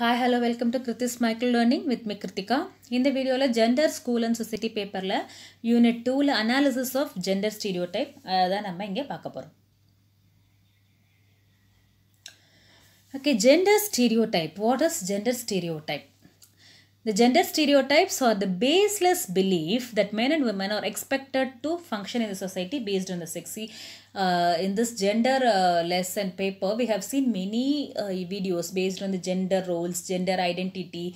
Hi hello welcome to கிருத்திஸ் magical learning with me Kiruthika இந்த வீடியோவில் ஜெண்டர் ஸ்கூல் அண்ட் சொசைட்டி பேப்பரில் யூனிட் டூவில் analysis of gender stereotype அதான் நம்ம இங்கே பார்க்க போகிறோம் okay gender stereotype what is gender stereotype The gender stereotypes are the baseless belief that men and women are expected to function in the society based on the sexy uh, in this gender uh, lesson paper we have seen many uh, videos based on the gender roles gender identity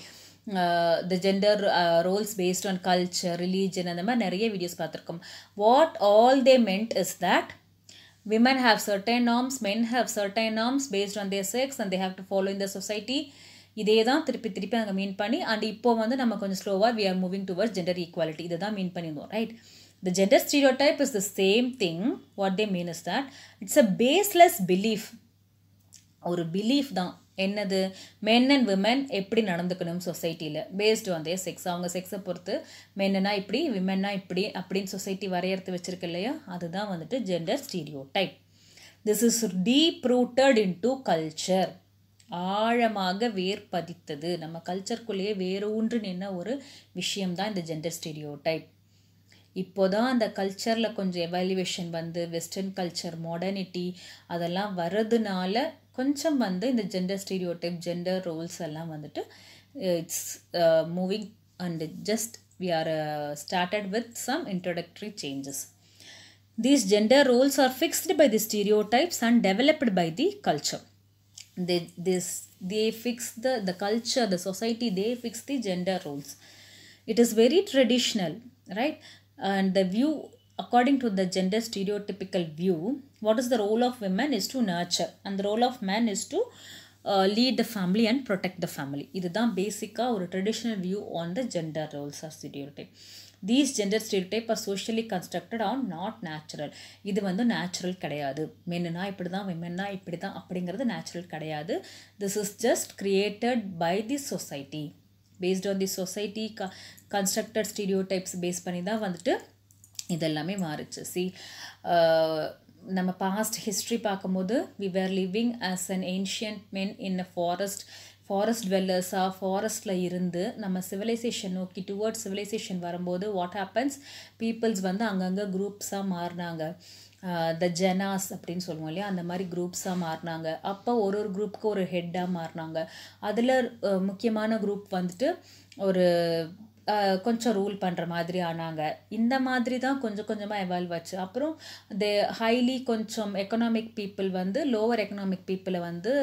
uh, the gender uh, roles based on culture religion அந்த மாதிரி நிறைய videos பார்த்துருக்கோம் what all they meant is that women have certain norms men have certain norms based on their sex and they have to follow in the society இதே தான் திருப்பி திருப்பி நாங்கள் மீன் பண்ணி அண்ட் இப்போ வந்து நம்ம கொஞ்சம் ஸ்லோவாக we are moving towards gender equality இதை தான் மீன் பண்ணியிருந்தோம் right The gender stereotype is the same thing. What they mean is that it's a baseless belief. ஒரு பிலீஃப் தான் என்னது மென் அண்ட் விமன் எப்படி நடந்துக்கணும் சொசைட்டியில் பேஸ்டு வந்து செக்ஸ் அவங்க செக்ஸை பொறுத்து மென்னா இப்படி விமன்னா இப்படி அப்படின்னு சொசைட்டி வரையறுத்து வச்சுருக்கு இல்லையா அதுதான் வந்துட்டு gender stereotype this is deep rooted in to culture ஆழமாக வேர் பதித்தது நம்ம கல்ச்சருக்குள்ளேயே ஒன்று நின்ன ஒரு விஷயம்தான் இந்த ஜெண்டர் ஸ்டீரியோ டைப் இப்போ தான் அந்த கல்ச்சரில் கொஞ்சம் எவாலுவேஷன் வந்து வெஸ்டர்ன் கல்ச்சர் மாடர்னிட்டி அதெல்லாம் வர்றதுனால கொஞ்சம் வந்து இந்த gender stereotype gender roles எல்லாம் வந்துட்டு it's moving and just we are started with some introductory changes These gender roles are fixed by the stereotypes and developed by the culture. They, this, they fix the, the culture, the society, they fix the gender roles. It is very traditional, right? and the view according to the gender stereotypical view what is the role of women is to nurture and the role of men is to uh, lead the family and protect the family this is the basic or traditional view on the gender roles are stereotype these gender stereotypes are socially constructed on not natural இது வந்து natural Men கிடையாது மென்னா women தான் மென்னா இப்படி தான் அப்படிங்கிறது natural கிடையாது this is just created by the society based on the society க constructed ஸ்டீடியோ டைப்ஸ் பேஸ் பண்ணி தான் வந்துட்டு இதெல்லாமே மாறுச்சு சி uh, நம்ம பாஸ்ட் ஹிஸ்ட்ரி பார்க்கும்போது we were living as an ancient men in a forest forest வெல்லர்ஸாக ஃபாரஸ்ட்டில் இருந்து நம்ம சிவிலைசேஷன் நோக்கி டுவர்ட்ஸ் சிவிலைசேஷன் வரும்போது வாட் ஹேப்பன்ஸ் பீப்புள்ஸ் வந்து அங்கங்கே குரூப்ஸாக மாறினாங்க த ஜெனாஸ் அப்படின்னு சொல்லுவோம் இல்லையா அந்த மாதிரி குரூப்ஸாக மாறினாங்க அப்போ ஒரு ஒரு குரூப்புக்கு ஒரு ஹெட்டாக மாறினாங்க அதில் முக்கியமான குரூப் வந்துட்டு ஒரு கொஞ்சம் ரூல் பண்ணுற மாதிரி ஆனாங்க இந்த மாதிரி தான் கொஞ்சம் கொஞ்சமாக எவால்வ் ஆச்சு அப்புறம் த ஹைலி கொஞ்சம் எக்கனாமிக் பீப்புள் வந்து லோவர் எக்கனாமிக் பீப்புளை வந்து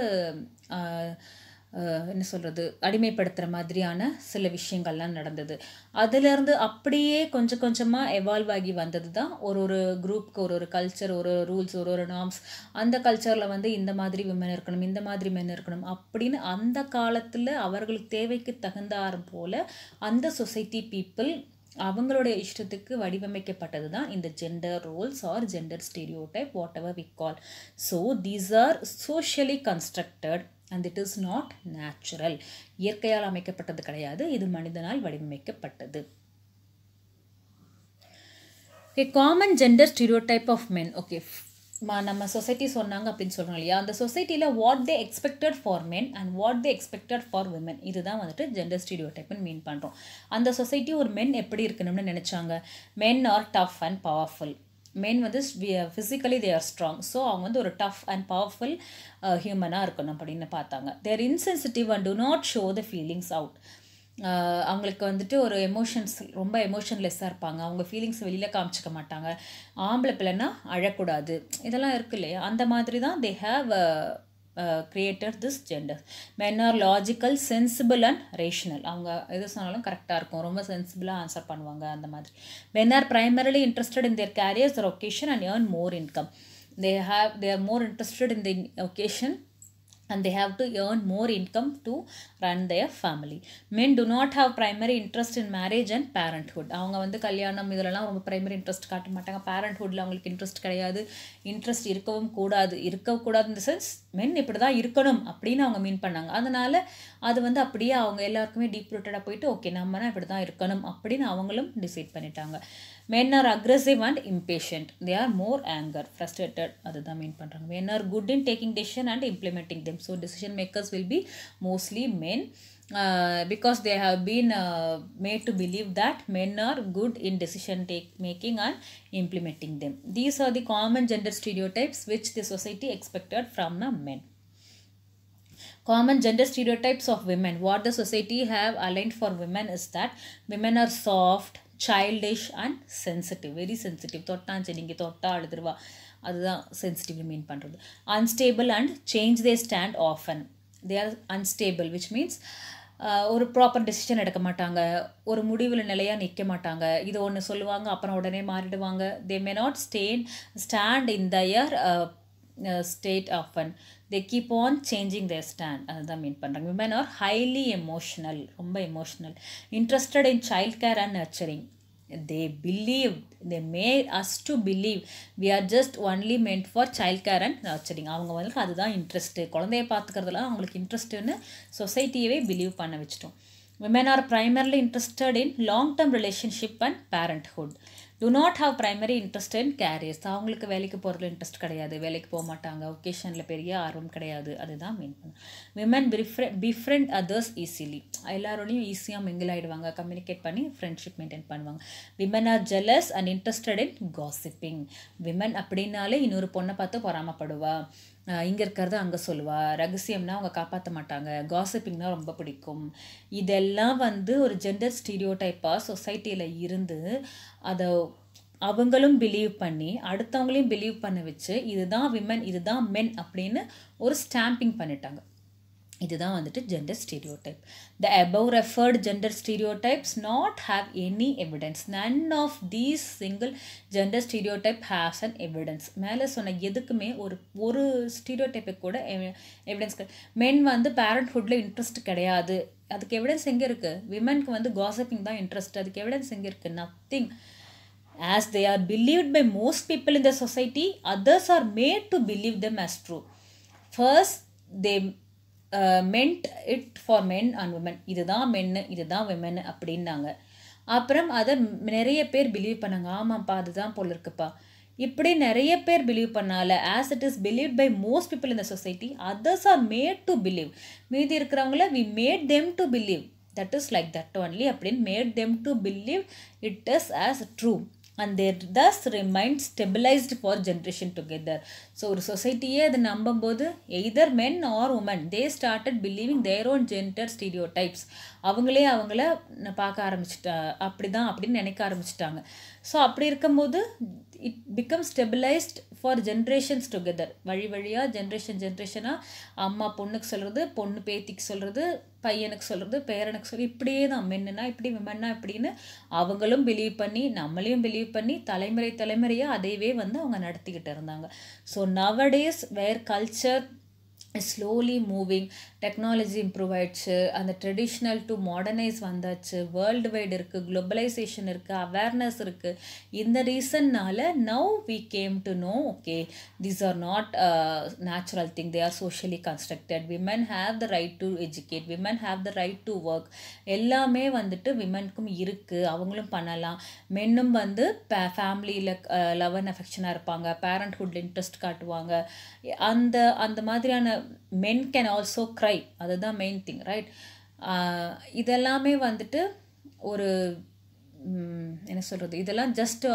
என்ன சொல்கிறது அடிமைப்படுத்துகிற மாதிரியான சில விஷயங்கள்லாம் நடந்தது அதுலேருந்து அப்படியே கொஞ்சம் கொஞ்சமாக எவால்வ் ஆகி வந்தது தான் ஒரு ஒரு குரூப்க்கு ஒரு ஒரு கல்ச்சர் ஒரு ஒரு ரூல்ஸ் ஒரு ஒரு நார்ம்ஸ் அந்த கல்ச்சரில் வந்து இந்த மாதிரி விமன் இருக்கணும் இந்த மாதிரி மென் இருக்கணும் அப்படின்னு அந்த காலத்தில் அவர்களுக்கு தேவைக்கு தகுந்தார் போல் அந்த சொசைட்டி பீப்புள் அவங்களுடைய இஷ்டத்துக்கு வடிவமைக்கப்பட்டது தான் இந்த gender roles or gender stereotype whatever we call so these are socially constructed and it is not natural இயற்கையால் அமைக்கப்பட்டது கிடையாது இது மனிதனால் வடிவமைக்கப்பட்டது okay common gender stereotype of men okay நம்ம சொசைட்டி சொன்னாங்க அப்படின்னு சொல்கிறோம் இல்லையா அந்த சொசைட்டியில் what they expected for men and what they expected for women இதுதான் வந்துட்டு ஜெண்டர் ஸ்டீடியோ டைப்னு மீன் பண்ணுறோம் அந்த சொசைட்டி ஒரு மென் எப்படி இருக்கணும்னு நினச்சாங்க men are tough and powerful men வந்து physically they are strong so அவங்க வந்து ஒரு டஃப் அண்ட் பவர்ஃபுல் ஹியூமனாக இருக்கணும் அப்படின்னு பார்த்தாங்க they're insensitive and do not show the feelings out அவங்களுக்கு வந்துட்டு ஒரு எமோஷன்ஸ் ரொம்ப எமோஷன்லெஸ்ஸாக இருப்பாங்க அவங்க ஃபீலிங்ஸ் வெளியில் காமிச்சிக்க மாட்டாங்க ஆம்பளை பிள்ளைன்னா அழக்கூடாது இதெல்லாம் இருக்கு இல்லையா அந்த மாதிரி தான் they have creator this gender men are logical sensible and rational அவங்க எது சொன்னாலும் கரெக்டாக இருக்கும் ரொம்ப சென்சிபிளாக ஆன்சர் பண்ணுவாங்க அந்த மாதிரி men are primarily interested in their careers vocation and earn more income they have they more interested in the vocation and they have to earn more income to run their family men do not have primary interest in marriage and parenthood அவங்க வந்து கல்யாணம் இதிலலாம் ரொம்ப primary interest காட்ட மாட்டாங்க பேரண்ட்ஹுட்டில் அவங்களுக்கு interest கிடையாது interest இருக்கவும் கூடாது இருக்கக்கூடாது இந்த சென்ஸ் மென் இப்படி தான் இருக்கணும் அப்படின்னு அவங்க மீன் பண்ணாங்க அதனால் அது வந்து அப்படியே அவங்க எல்லாருக்குமே டீப் ரூட்டடாக போயிட்டு ஓகே நம்மனா இப்படி தான் இருக்கணும் அப்படின்னு அவங்களும் டிசைட் பண்ணிட்டாங்க men are aggressive and impatient they are more anger frustrated அதுதான் மீன் பண்ணுறாங்க men are good in taking decision and implementing them time so decision makers will be mostly men uh, because they have been uh, made to believe that men are good in decision take making and implementing them. These are the common gender stereotypes which the society expected from the men. Common gender stereotypes of women. What the society have aligned for women is that women are soft, childish and sensitive. Very sensitive. தொட்டா செடிங்க தொட்டா அழுதுருவா அதுதான் sensitively mean பண்ணுறது unstable and change they stand often they are unstable which means ஒரு proper decision எடுக்க மாட்டாங்க ஒரு முடிவில் நிலையாக நிற்க மாட்டாங்க இது ஒன்று சொல்லுவாங்க அப்புறம் உடனே மாறிடுவாங்க they may not stan stand in their state often they keep on changing their stand அதுதான் மீன் பண்ணுறாங்க விமன் ஆர் ஹைலி எமோஷ்னல் ரொம்ப emotional interested in child care and nurturing they believe they may us to believe we are just only meant for child care and nurturing அவங்க வந்து அதுதான் interest குழந்தைய பார்த்துக்கறதுலாம் அவங்களுக்கு இன்ட்ரெஸ்ட்டுன்னு சொசைட்டியவே believe பண்ண வச்சிட்டோம் women are primarily interested in long term relationship and parenthood do not have primary interest in careers அவங்களுக்கு வேலைக்கு போகிறதுல இன்ட்ரெஸ்ட் கிடையாது வேலைக்கு போக மாட்டாங்க ஒகேஷனில் பெரிய ஆர்வம் கிடையாது அதுதான் மெயின் பண்ண women befriend befriend others easily எல்லாரோடையும் ஈஸியாக மிங்கிள் ஆகிடுவாங்க கம்யூனிகேட் பண்ணி ஃப்ரெண்ட்ஷிப் மெயின்டைன் பண்ணுவாங்க women are jealous and interested in gossiping women அப்படின்னாலே இன்னொரு பொண்ணை பார்த்து பொறாமப்படுவா இங்கே இருக்கிறத அங்கே சொல்லுவாள் ரகசியம்னா அவங்க காப்பாற்ற மாட்டாங்க காசிப்பிங்னா ரொம்ப பிடிக்கும் இதெல்லாம் வந்து ஒரு ஜெண்டர் ஸ்டீரியோ டைப்பாக சொசைட்டியில் இருந்து அதை அவங்களும் பிலீவ் பண்ணி அடுத்தவங்களையும் பிலீவ் பண்ண வச்சு இதுதான் விமன் இதுதான் மென் அப்படின்னு ஒரு ஸ்டாம்பிங் பண்ணிட்டாங்க இதுதான் வந்துட்டு gender stereotype the above referred gender stereotypes not have any evidence none of these single gender stereotype an and evidence மேலே சொன்ன எதுக்குமே ஒரு ஒரு ஸ்டீரியோ டைப்பை கூட எவிடன்ஸ் மென் வந்து பேரண்ட்ஹுட்டில் இன்ட்ரெஸ்ட் கிடையாது அதுக்கு எவிடன்ஸ் எங்கே இருக்குது விமனுக்கு வந்து காசப்பிங் தான் இன்ட்ரெஸ்ட் அதுக்கு எவிடன்ஸ் எங்கே இருக்குது nothing as they are believed by most people in the society others are made to believe them as true first they meant it for men and women இதுதான் மென்னு இதுதான் விமன் அப்படின்னாங்க அப்புறம் அதை நிறைய பேர் பிலீவ் பண்ணாங்க ஆமாம்ப்பா அதுதான் போல் இருக்குப்பா இப்படி நிறைய பேர் பிலீவ் பண்ணால as it is believe by most people இந்த society others are made to believe மீதி இருக்கிறவங்கள we made them to believe that is like that only அப்படின்னு made them to believe it is as true and there thus remained stabilised for generation together so ஒரு சொசைட்டியே அது நம்பும்போது either men or women they started believing their own gender ஸ்டீடியோ டைப்ஸ் அவங்களே அவங்கள பார்க்க ஆரம்பிச்சிட்டா அப்படி தான் அப்படின்னு நினைக்க ஆரம்பிச்சிட்டாங்க ஸோ அப்படி இருக்கும்போது it become stabilised for generations together வழி வழியாக ஜென்ரேஷன் ஜென்ரேஷனாக அம்மா பொண்ணுக்கு சொல்கிறது பொண்ணு பேத்திக்கு சொல்கிறது பையனுக்கு சொல்கிறது பேரனுக்கு சொல்லி இப்படியே தான் மென்னுனா இப்படி மென்னா இப்படின்னு அவங்களும் பிலீவ் பண்ணி நம்மளையும் பிலீவ் பண்ணி தலைமுறை தலைமுறையாக அதையவே வந்து அவங்க நடத்திக்கிட்டு இருந்தாங்க so nowadays where culture slowly moving technology improve ஆயிடுச்சு அந்த ட்ரெடிஷ்னல் டு மாடர்னைஸ் வந்தாச்சு வேர்ல்டு வைடு இருக்குது குளோபலைசேஷன் இருக்குது அவேர்னஸ் இருக்குது இந்த ரீசன்னால் now we came to know okay these are not natural thing they are socially constructed women have the right to educate women have the right to work எல்லாமே வந்துட்டு விமனுக்கும் இருக்குது அவங்களும் பண்ணலாம் மென்னும் வந்து ஃபேமிலியில் லவ் அண்ட் அஃபெக்ஷனாக இருப்பாங்க பேரண்ட்ஹுட் இன்ட்ரெஸ்ட் காட்டுவாங்க அந்த அந்த மாதிரியான மென் கேன் ஆல்சோ க்ரை அதுதான் மெயின் திங் ரைட் இதெல்லாமே வந்துட்டு ஒரு என்ன சொல்கிறது இதெல்லாம் ஜஸ்ட்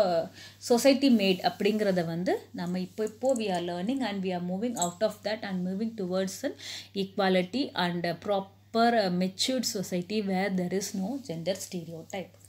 சொசைட்டி மேட் அப்படிங்கிறத வந்து நம்ம இப்போ இப்போது we are learning and we are moving out of that and moving towards an equality and proper matured society where there is no gender stereo type